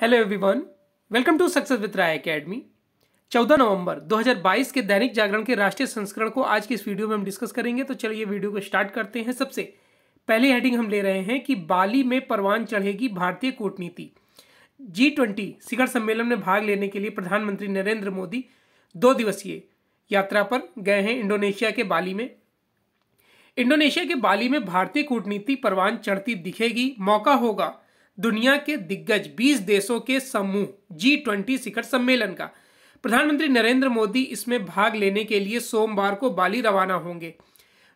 hello everyone welcome to success with Rai academy 14 नवंबर 2022 के दैनिक जागरण के राष्ट्रीय संस्करण को आज की इस वीडियो में हम डिस्कस करेंगे तो चलिए वीडियो को स्टार्ट करते हैं सबसे पहली हेडिंग हम ले रहे हैं कि बाली में परवान चढ़ेगी भारतीय कूटनीति जी ट्वेंटी शिखर सम्मेलन में भाग लेने के लिए प्रधानमंत्री नरेंद्र मोदी दो दिवसीय यात्रा पर गए हैं इंडोनेशिया के बाली में इंडोनेशिया के बाली में भारतीय कूटनीति परवान चढ़ती दिखेगी मौका होगा दुनिया के दिग्गज 20 देशों के समूह जी ट्वेंटी शिखर सम्मेलन का प्रधानमंत्री नरेंद्र मोदी इसमें भाग लेने के लिए सोमवार को बाली रवाना होंगे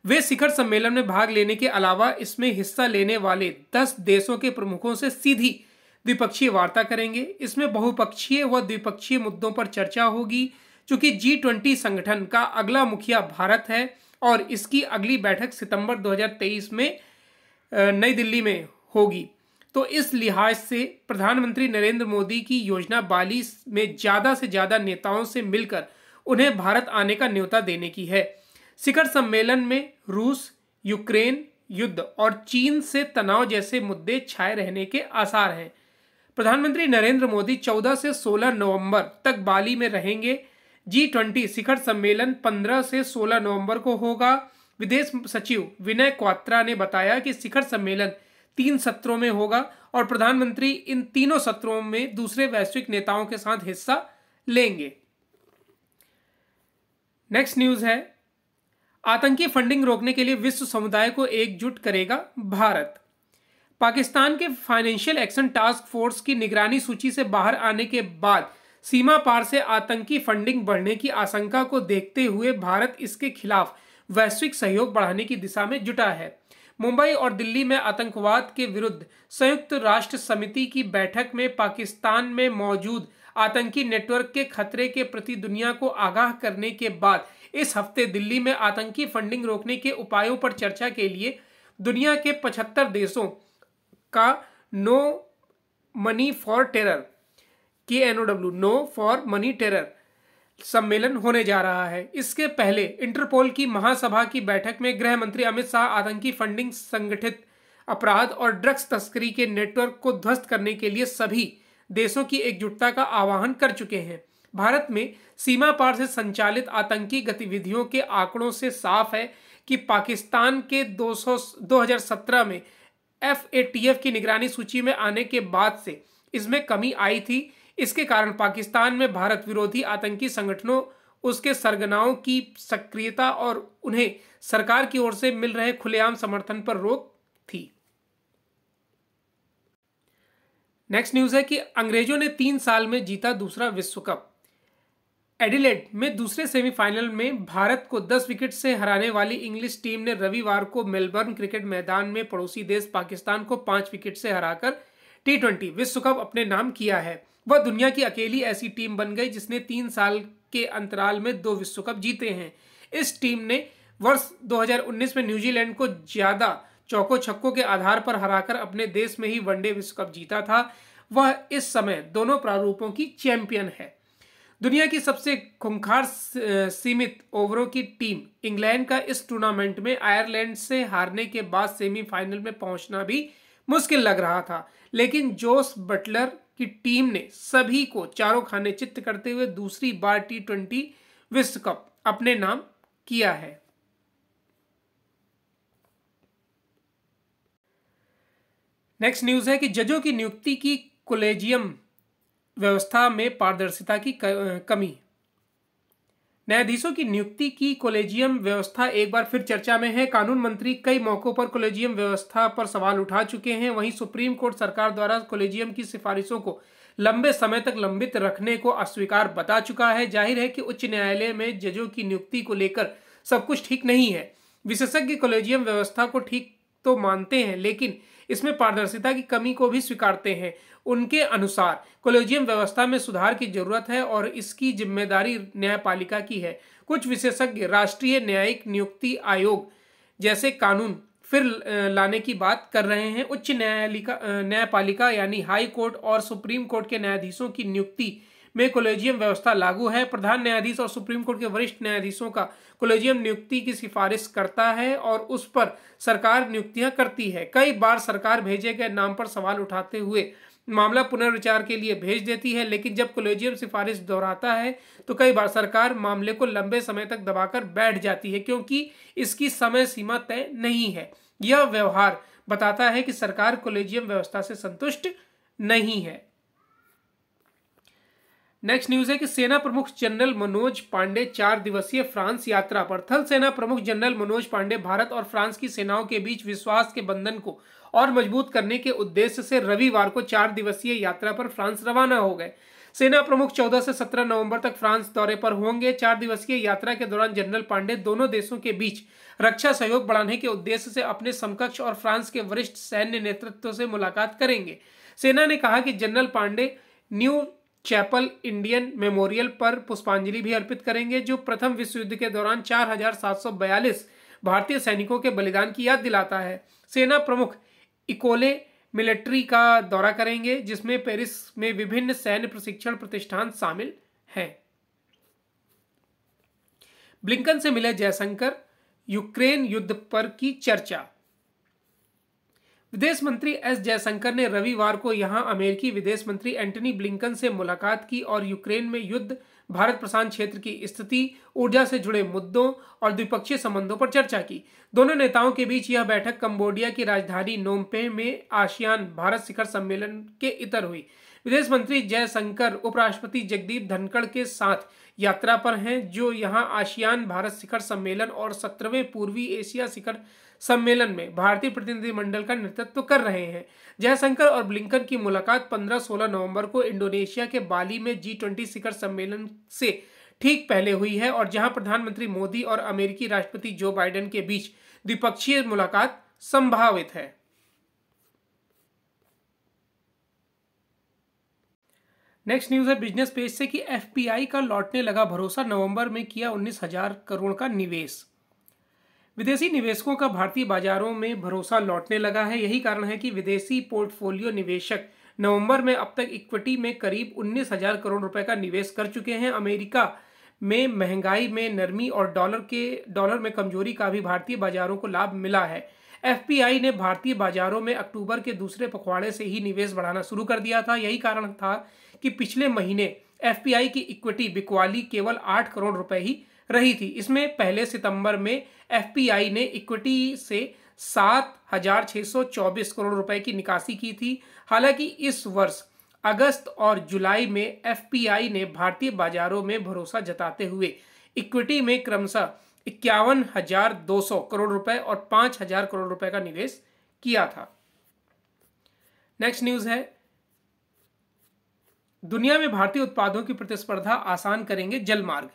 वे शिखर सम्मेलन में भाग लेने के अलावा इसमें हिस्सा लेने वाले दस देशों के प्रमुखों से सीधी द्विपक्षीय वार्ता करेंगे इसमें बहुपक्षीय व द्विपक्षीय मुद्दों पर चर्चा होगी चूंकि जी ट्वेंटी संगठन का अगला मुखिया भारत है और इसकी अगली बैठक सितंबर 2023 में नई दिल्ली में होगी तो इस लिहाज से प्रधानमंत्री नरेंद्र मोदी की योजना बाली में ज़्यादा से ज़्यादा नेताओं से मिलकर उन्हें भारत आने का न्योता देने की है शिखर सम्मेलन में रूस यूक्रेन युद्ध और चीन से तनाव जैसे मुद्दे छाए रहने के आसार हैं प्रधानमंत्री नरेंद्र मोदी 14 से 16 नवंबर तक बाली में रहेंगे जी ट्वेंटी शिखर सम्मेलन 15 से 16 नवंबर को होगा विदेश सचिव विनय क्वात्रा ने बताया कि शिखर सम्मेलन तीन सत्रों में होगा और प्रधानमंत्री इन तीनों सत्रों में दूसरे वैश्विक नेताओं के साथ हिस्सा लेंगे नेक्स्ट न्यूज है आतंकी फंडिंग रोकने के लिए विश्व समुदाय को एकजुट करेगा भारत पाकिस्तान के फाइनेंशियल एक्शन टास्क फोर्स की निगरानी सूची से बाहर आने के बाद सीमा पार से आतंकी फंडिंग बढ़ने की आशंका को देखते हुए भारत इसके खिलाफ वैश्विक सहयोग बढ़ाने की दिशा में जुटा है मुंबई और दिल्ली में आतंकवाद के विरुद्ध संयुक्त राष्ट्र समिति की बैठक में पाकिस्तान में मौजूद आतंकी नेटवर्क के खतरे के प्रति दुनिया को आगाह करने के बाद इस हफ्ते दिल्ली में आतंकी फंडिंग रोकने के उपायों पर चर्चा के लिए दुनिया के 75 देशों का नो मनी फॉर टेरर के NOW no for money terror सम्मेलन होने जा रहा है इसके पहले इंटरपोल की महासभा की बैठक में गृह मंत्री अमित शाह आतंकी फंडिंग संगठित अपराध और ड्रग्स तस्करी के नेटवर्क को ध्वस्त करने के लिए सभी देशों की एकजुटता का आह्वान कर चुके हैं भारत में सीमा पार से संचालित आतंकी गतिविधियों के आंकड़ों से साफ है कि पाकिस्तान के 200 2017 में एफ की निगरानी सूची में आने के बाद से इसमें कमी आई थी इसके कारण पाकिस्तान में भारत विरोधी आतंकी संगठनों उसके सरगनाओं की सक्रियता और उन्हें सरकार की ओर से मिल रहे खुलेआम समर्थन पर रोक थी नेक्स्ट न्यूज है कि अंग्रेजों ने तीन साल में जीता दूसरा विश्व कप एडिलेड में दूसरे सेमीफाइनल में भारत को 10 विकेट से हराने वाली इंग्लिश टीम ने रविवार को मेलबर्न क्रिकेट मैदान में पड़ोसी देश पाकिस्तान को पांच विकेट से हराकर टी ट्वेंटी विश्व कप अपने नाम किया है वह दुनिया की अकेली ऐसी टीम बन गई जिसने तीन साल के अंतराल में दो विश्व कप जीते हैं इस टीम ने वर्ष 2019 में न्यूजीलैंड को ज़्यादा चौको छक्कों के आधार पर हराकर अपने देश में ही वनडे विश्व कप जीता था वह इस समय दोनों प्रारूपों की चैंपियन है दुनिया की सबसे खुंखार सीमित ओवरों की टीम इंग्लैंड का इस टूर्नामेंट में आयरलैंड से हारने के बाद सेमीफाइनल में पहुंचना भी मुश्किल लग रहा था लेकिन जोस बटलर कि टीम ने सभी को चारों खाने चित्त करते हुए दूसरी बार टी ट्वेंटी विश्व कप अपने नाम किया है नेक्स्ट न्यूज है कि जजों की नियुक्ति की कोलेजियम व्यवस्था में पारदर्शिता की कमी न्यायाधीशों की नियुक्ति की कोलेजियम व्यवस्था एक बार फिर चर्चा में है कानून मंत्री कई मौकों पर कोलेजियम व्यवस्था पर सवाल उठा चुके हैं वहीं सुप्रीम कोर्ट सरकार द्वारा कोलेजियम की सिफारिशों को लंबे समय तक लंबित रखने को अस्वीकार बता चुका है जाहिर है कि उच्च न्यायालय में जजों की नियुक्ति को लेकर सब कुछ ठीक नहीं है विशेषज्ञ कोलेजियम व्यवस्था को ठीक तो मानते हैं लेकिन इसमें पारदर्शिता की कमी को भी स्वीकारते हैं उनके अनुसार कोलेजियम व्यवस्था में सुधार की जरूरत है और इसकी जिम्मेदारी न्यायपालिका की है कुछ विशेषज्ञ राष्ट्रीय न्यायिक नियुक्ति आयोग जैसे कानून फिर लाने की बात कर रहे हैं उच्च न्यायालिका न्यायपालिका यानी हाई कोर्ट और सुप्रीम कोर्ट के न्यायाधीशों की नियुक्ति में कोलेजियम व्यवस्था लागू है प्रधान न्यायाधीश और सुप्रीम कोर्ट के वरिष्ठ न्यायाधीशों का कोलेजियम नियुक्ति की सिफारिश करता है और उस पर सरकार नियुक्तियां करती है कई बार सरकार भेजे गए नाम पर सवाल उठाते हुए मामला पुनर्विचार के लिए भेज देती है लेकिन जब कोलेजियम सिफारिश दोहराता है तो कई बार सरकार मामले को लंबे समय तक दबाकर बैठ जाती है क्योंकि इसकी समय सीमा तय नहीं है यह व्यवहार बताता है कि सरकार कोलेजियम व्यवस्था से संतुष्ट नहीं है नेक्स्ट न्यूज है कि सेना प्रमुख जनरल मनोज पांडे चार दिवसीय फ्रांस यात्रा पर थल सेना प्रमुख जनरल मनोज पांडे भारत और फ्रांस की सेनाओं के बीच विश्वास के बंधन को और मजबूत करने के उद्देश्य से रविवार को चार दिवसीय यात्रा पर फ्रांस रवाना हो गए सेना प्रमुख 14 से 17 नवंबर तक फ्रांस दौरे पर होंगे चार दिवसीय यात्रा के दौरान जनरल पांडे दोनों देशों के बीच रक्षा सहयोग बढ़ाने के उद्देश्य से अपने समकक्ष और फ्रांस के वरिष्ठ सैन्य नेतृत्व से मुलाकात करेंगे सेना ने कहा कि general Pande Neuve Chapelle Indian memorial पर पुष्पांजलि भी अर्पित करेंगे जो प्रथम विश्व युद्ध के दौरान 4742 भारतीय सैनिकों के बलिदान की याद दिलाता है सेना प्रमुख इकोले मिलिट्री का दौरा करेंगे जिसमें पेरिस में विभिन्न सैन्य प्रशिक्षण प्रतिष्ठान शामिल हैं ब्लिंकन से मिले जयशंकर यूक्रेन युद्ध पर की चर्चा विदेश मंत्री एस जयशंकर ने रविवार को यहां अमेरिकी विदेश मंत्री एंटनी ब्लिंकन से मुलाकात की और यूक्रेन में युद्ध भारत प्रशांत क्षेत्र की स्थिति ऊर्जा से जुड़े मुद्दों और द्विपक्षीय संबंधों पर चर्चा की दोनों नेताओं के बीच यह बैठक कंबोडिया की राजधानी नोमपे में आशियान भारत शिखर सम्मेलन के इतर हुई विदेश मंत्री जयशंकर उपराष्ट्रपति जगदीप धनखड़ के साथ यात्रा पर हैं जो यहां आशियान भारत शिखर सम्मेलन और सत्रहवें पूर्वी एशिया शिखर सम्मेलन में भारतीय प्रतिनिधिमंडल का नेतृत्व कर रहे हैं जयशंकर और ब्लिंकन की मुलाकात 15-16 नवंबर को इंडोनेशिया के बाली में जी ट्वेंटी शिखर सम्मेलन से ठीक पहले हुई है और जहां प्रधानमंत्री मोदी और अमेरिकी राष्ट्रपति जो बाइडेन के बीच द्विपक्षीय मुलाकात संभावित है नेक्स्ट न्यूज है बिजनेस पेज से कि एफपीआई का लौटने लगा भरोसा नवंबर में किया उन्नीस हजार करोड़ का निवेश विदेशी निवेशकों का भारतीय बाजारों में भरोसा लौटने लगा है यही कारण है कि विदेशी पोर्टफोलियो निवेशक नवंबर में अब तक इक्विटी में करीब उन्नीस हजार करोड़ रुपए का निवेश कर चुके हैं अमेरिका में महंगाई में नरमी और डॉलर के डॉलर में कमजोरी का भी भारतीय बाजारों को लाभ मिला है एफपीआई ने भारतीय बाजारों में अक्टूबर के दूसरे पखवाड़े से ही निवेश बढ़ाना शुरू कर दिया था यही कारण था कि पिछले महीने एफपीआई की इक्विटी बिकवाली केवल आठ करोड़ रुपए ही रही थी इसमें पहले सितंबर में एफपीआई ने इक्विटी से सात हजार छह सौ चौबीस करोड़ रुपए की निकासी की थी हालांकि इस वर्ष अगस्त और जुलाई में एफपीआई ने भारतीय बाजारों में भरोसा जताते हुए इक्विटी में क्रमशः इक्यावन हजार दो सौ करोड़ रुपए और पांच हजार करोड़ रुपए का निवेश किया था नेक्स्ट न्यूज है दुनिया में भारतीय उत्पादों की प्रतिस्पर्धा आसान करेंगे जलमार्ग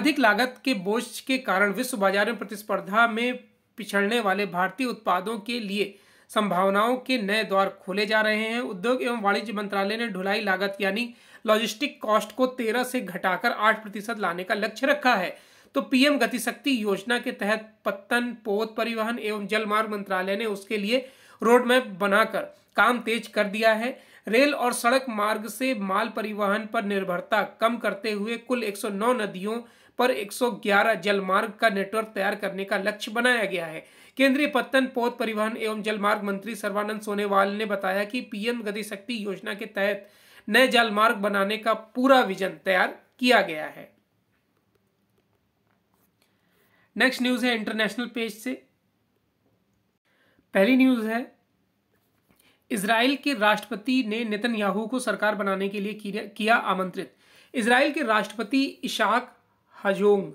अधिक लागत के बोझ के कारण विश्व बाजार में प्रतिस्पर्धा में पिछड़ने वाले भारतीय उत्पादों के लिए संभावनाओं के नए द्वार खोले जा रहे हैं उद्योग एवं वाणिज्य मंत्रालय ने ढुलाई लागत यानी लॉजिस्टिक कॉस्ट को तेरह से घटाकर आठ प्रतिशत लाने का लक्ष्य रखा है तो पीएम गति शक्ति योजना के तहत पत्तन पोत परिवहन एवं जलमार्ग मंत्रालय ने उसके लिए रोड मैप बनाकर काम तेज कर दिया है रेल और सड़क मार्ग से माल परिवहन पर निर्भरता कम करते हुए कुल 109 नदियों पर 111 जलमार्ग का नेटवर्क तैयार करने का लक्ष्य बनाया गया है केंद्रीय पत्तन पोत परिवहन एवं जलमार्ग मंत्री सर्वानंद सोनेवाल ने बताया कि पीएम गति शक्ति योजना के तहत नए जलमार्ग बनाने का पूरा विजन तैयार किया गया है नेक्स्ट न्यूज़ है इंटरनेशनल पेज से पहली न्यूज़ है इसराइल के राष्ट्रपति ने नितन याहू को सरकार बनाने के लिए किया आमंत्रित इसराइल के राष्ट्रपति इशाक हजोंग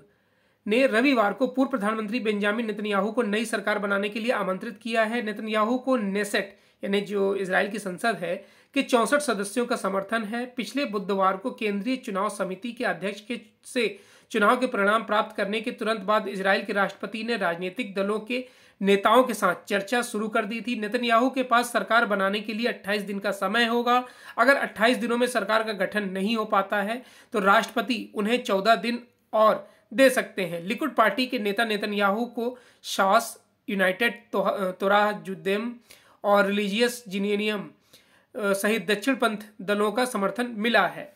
ने रविवार को पूर्व प्रधानमंत्री बेंजामिन नितनयाहू को नई सरकार बनाने के लिए आमंत्रित किया है याहू को नेसेट यानी जो इसराइल की संसद है के चौसठ सदस्यों का समर्थन है पिछले बुधवार को केंद्रीय चुनाव समिति के अध्यक्ष के से चुनाव के परिणाम प्राप्त करने के तुरंत बाद इसराइल के राष्ट्रपति ने राजनीतिक दलों के नेताओं के साथ चर्चा शुरू कर दी थी नेतन्याहू के पास सरकार बनाने के लिए 28 दिन का समय होगा अगर 28 दिनों में सरकार का गठन नहीं हो पाता है तो राष्ट्रपति उन्हें 14 दिन और दे सकते हैं लिक्विड पार्टी के नेता नेतन्याहू को शास यूनाइटेड तोराह जुद्देम और रिलीजियस जिनेनियम सहित दक्षिण पंथ दलों का समर्थन मिला है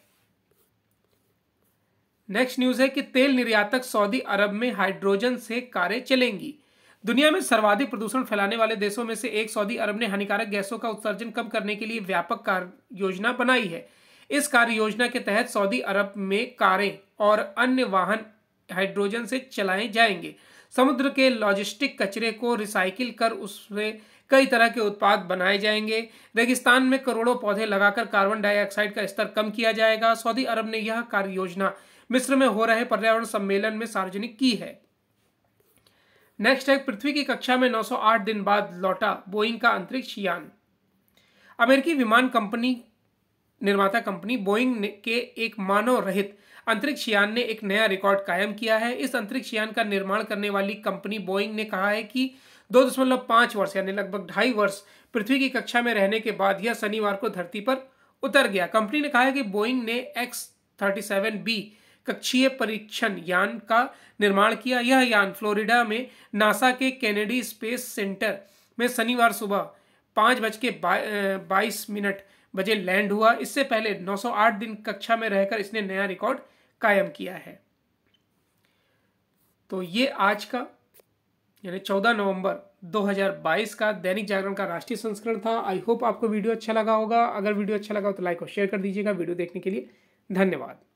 नेक्स्ट न्यूज है कि तेल निर्यातक सऊदी अरब में हाइड्रोजन से कारें चलेंगी दुनिया में सर्वाधिक प्रदूषण फैलाने वाले देशों में से एक सऊदी अरब ने हानिकारक गैसों का उत्सर्जन कम करने के लिए व्यापक कार्य योजना बनाई है इस कार्य योजना के तहत सऊदी अरब में कारें और अन्य वाहन हाइड्रोजन से चलाए जाएंगे समुद्र के लॉजिस्टिक कचरे को रिसाइकिल कर उसमें कई तरह के उत्पाद बनाए जाएंगे रेगिस्तान में करोड़ों पौधे लगाकर कार्बन डाइऑक्साइड का स्तर कम किया जाएगा सऊदी अरब ने यह कार्य योजना मिस्र में हो रहे पर्यावरण सम्मेलन में सार्वजनिक की है नेक्स्ट है पृथ्वी की कक्षा में 908 दिन बाद लौटा बोइंग का अंतरिक्ष यान अमेरिकी विमान कंपनी निर्माता कंपनी बोइंग के एक मानव रहित अंतरिक्ष यान ने एक नया रिकॉर्ड कायम किया है इस अंतरिक्ष यान का निर्माण करने वाली कंपनी बोइंग ने कहा है कि दो दशमलव पांच वर्ष यानी लगभग ढाई वर्ष पृथ्वी की कक्षा में रहने के बाद यह शनिवार को धरती पर उतर गया कंपनी ने कहा है कि बोइंग ने एक्स थर्टी सेवन बी कक्षीय परीक्षण यान का निर्माण किया यह यान फ्लोरिडा में नासा के कैनेडी स्पेस सेंटर में शनिवार सुबह पाँच बज के बाईस मिनट बजे लैंड हुआ इससे पहले 908 दिन कक्षा में रहकर इसने नया रिकॉर्ड कायम किया है तो ये आज का यानी 14 नवंबर 2022 का दैनिक जागरण का राष्ट्रीय संस्करण था आई होप आपको वीडियो अच्छा लगा होगा अगर वीडियो अच्छा लगा हो तो लाइक और शेयर कर दीजिएगा वीडियो देखने के लिए धन्यवाद